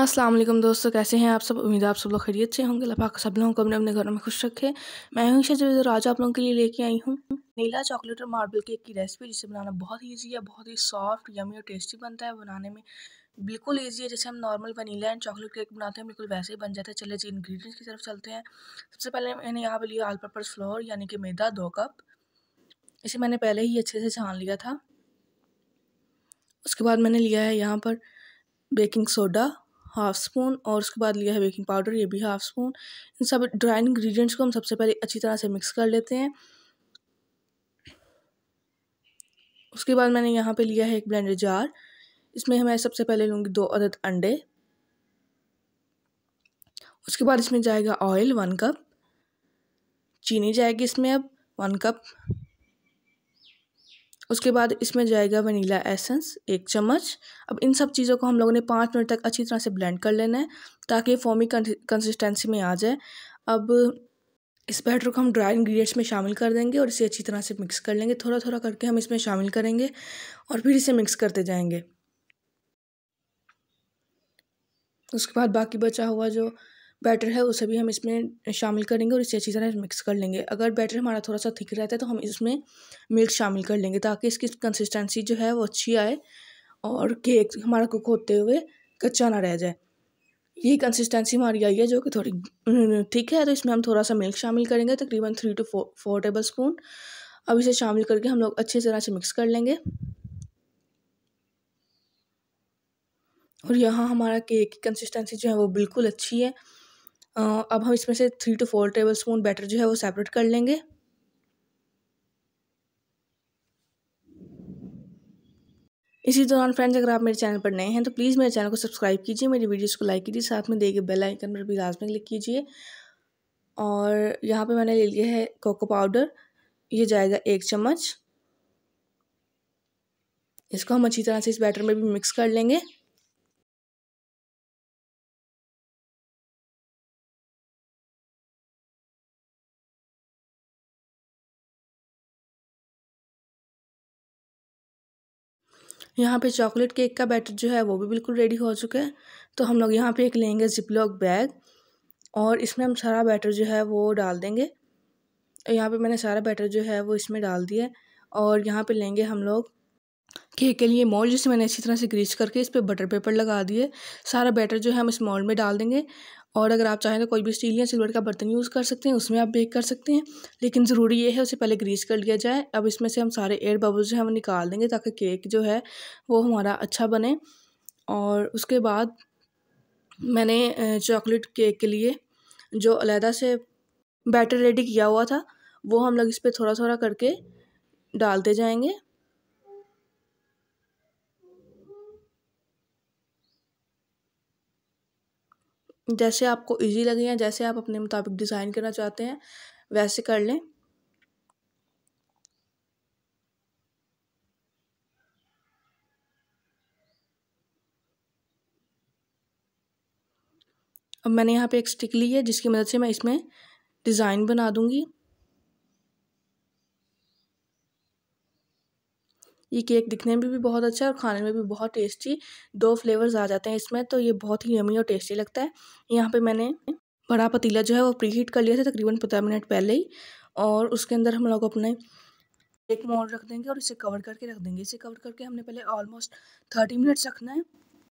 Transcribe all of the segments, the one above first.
अस्सलाम वालेकुम दोस्तों कैसे हैं आप सब उम्मीद है आप सब लोग खैरियत से होंगे लफाक सब लोगों को अपने अपने घरों में खुश रखें मैं हूं शजर आज आप लोगों के लिए लेके आई हूँ नीला चॉकलेट और मार्बल केक की रेसिपी जिसे बनाना बहुत ईजी है बहुत ही सॉफ्ट यमी और टेस्टी बनता है बनाने में बिल्कुल ईजी है जैसे हम normal vanilla and chocolate cake बनाते हैं बिल्कुल वैसे ही बन जाता है चले जी इंग्रीडियंट्स की तरफ चलते हैं सबसे पहले मैंने यहाँ पर लिया आल पर्पज़ फ्लोर यानी कि मैदा दो कप इसे मैंने पहले ही अच्छे से छान लिया था उसके बाद मैंने लिया है यहाँ पर बेकिंग सोडा हाफ स्पून और उसके बाद लिया है बेकिंग पाउडर ये भी हाफ स्पून इन सब ड्राई इंग्रेडिएंट्स को हम सबसे पहले अच्छी तरह से मिक्स कर लेते हैं उसके बाद मैंने यहाँ पे लिया है एक ब्लेंडर जार इसमें मैं सबसे पहले लूँगी दो अदद अंडे उसके बाद इसमें जाएगा ऑयल वन कप चीनी जाएगी इसमें अब वन कप उसके बाद इसमें जाएगा वनीला एसेंस एक चम्मच अब इन सब चीज़ों को हम लोगों ने पाँच मिनट तक अच्छी तरह से ब्लेंड कर लेना है ताकि फॉमी कंसिस्टेंसी में आ जाए अब इस बैटर को हम ड्राई इंग्रेडिएंट्स में शामिल कर देंगे और इसे अच्छी तरह से मिक्स कर लेंगे थोड़ा थोड़ा करके हम इसमें शामिल करेंगे और फिर इसे मिक्स करते जाएंगे उसके बाद बाकी बचा हुआ जो बैटर है उसे भी हम इसमें शामिल करेंगे और इसे अच्छी तरह मिक्स कर लेंगे अगर बैटर हमारा थोड़ा सा थिक रहता है तो हम इसमें मिल्क शामिल कर लेंगे ताकि इसकी कंसिस्टेंसी जो है वो अच्छी आए और केक हमारा कुक होते हुए कच्चा ना रह जाए ये कंसिस्टेंसी हमारी आई है जो कि थोड़ी ठीक है तो इसमें हम थोड़ा सा मिल्क शामिल करेंगे तकरीबन three two four four tablespoon अब इसे शामिल करके हम लोग अच्छी तरह से मिक्स कर लेंगे और यहाँ हमारा केक की कंसिस्टेंसी जो है वो बिल्कुल अच्छी है अब हम इसमें से three two four tablespoon batter जो है वो सेपरेट कर लेंगे इसी दौरान फ्रेंड्स अगर आप मेरे चैनल पर नए हैं तो प्लीज़ मेरे चैनल को सब्सक्राइब कीजिए मेरी वीडियोस को लाइक कीजिए साथ में देखिए बेल आइकन पर भी लाजमी क्लिक कीजिए और यहाँ पे मैंने ले लिया है कोको पाउडर ये जाएगा एक चम्मच इसको हम अच्छी तरह से इस बैटर में भी मिक्स कर लेंगे यहाँ पे चॉकलेट केक का बैटर जो है वो भी बिल्कुल रेडी हो चुका है तो हम लोग यहाँ पे एक लेंगे जिपलॉक बैग और इसमें हम सारा बैटर जो है वो डाल देंगे यहाँ पे मैंने सारा बैटर जो है वो इसमें डाल दिया और यहाँ पे लेंगे हम लोग केक के लिए मॉल जिसे मैंने अच्छी तरह से ग्रीस करके इस पर बटर पेपर लगा दिए सारा बैटर जो है हम इस मॉल में डाल देंगे और अगर आप चाहें तो कोई भी स्टील या सिल्वर का बर्तन यूज़ कर सकते हैं उसमें आप बेक कर सकते हैं लेकिन ज़रूरी ये है उसे पहले ग्रीस कर लिया जाए अब इसमें से हम सारे एयर बबल्स जो हैं वो निकाल देंगे ताकि केक जो है वो हमारा अच्छा बने और उसके बाद मैंने चॉकलेट केक के लिए जो अलहदा से बैटर रेडी किया हुआ था वो हम लोग इस पर थोड़ा थोड़ा करके डालते जाएंगे जैसे आपको इजी लगे या जैसे आप अपने मुताबिक डिज़ाइन करना चाहते हैं वैसे कर लें अब मैंने यहाँ पे एक स्टिक ली है जिसकी मदद से मैं इसमें डिज़ाइन बना दूँगी ये केक दिखने में भी बहुत अच्छा है और खाने में भी बहुत टेस्टी दो फ्लेवर्स आ जाते हैं इसमें तो ये बहुत ही यमी और टेस्टी लगता है यहाँ पे मैंने बड़ा पतीला जो है वो प्री हीट कर लिया था तकरीबन पंद्रह मिनट पहले ही और उसके अंदर हम लोग अपने एक मोड़ रख देंगे और इसे कवर करके रख देंगे इसे कवर करके हमने पहले ऑलमोस्ट थर्टी मिनट्स रखना है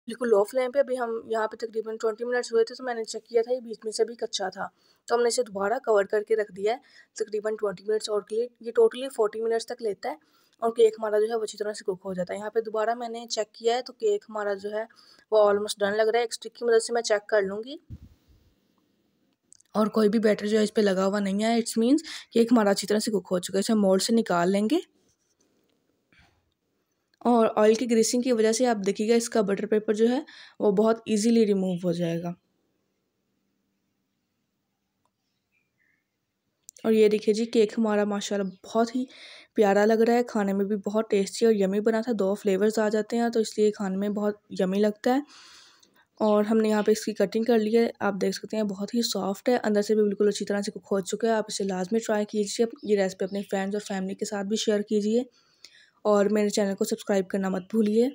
बिल्कुल लो फ्लेम पे अभी हम यहाँ पे तकरीबन ट्वेंटी मिनट्स हुए थे तो मैंने चेक किया था ये बीच में से भी कच्चा था तो हमने इसे दोबारा कवर करके रख दिया है तकरीबन ट्वेंटी मिनट्स और के लिए ये टोटली फोर्टी मिनट्स तक लेता है और केक हमारा जो है वो अच्छी तरह से कुक हो जाता है यहाँ पे दोबारा मैंने चेक किया है तो केक हमारा जो है वो ऑलमोस्ट डन लग रहा है एक स्टिक की मदद से मैं चेक कर लूँगी और कोई भी बैटर जो है इस पर लगा हुआ नहीं है इट्स मीन्स केक हमारा अच्छी तरह से कुक हो चुका है इसे मोल्ड से निकाल लेंगे और ऑयल की ग्रीसिंग की वजह से आप देखिएगा इसका बटर पेपर जो है वो बहुत इजीली रिमूव हो जाएगा और ये देखिए जी केक हमारा माशाल्लाह बहुत ही प्यारा लग रहा है खाने में भी बहुत टेस्टी और यमी बना था दो फ्लेवर्स आ जाते हैं तो इसलिए खाने में बहुत यमी लगता है और हमने यहाँ पे इसकी कटिंग कर ली है आप देख सकते हैं बहुत ही सॉफ्ट है अंदर से भी बिल्कुल अच्छी तरह से कुक हो चुका है आप इसे लाजमी ट्राई कीजिए ये रेसिपी अपने फ्रेंड्स और फैमिली के साथ भी शेयर कीजिए और मेरे चैनल को सब्सक्राइब करना मत भूलिए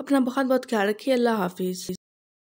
अपना बहुत बहुत ख्याल रखिए अल्लाह हाफिज़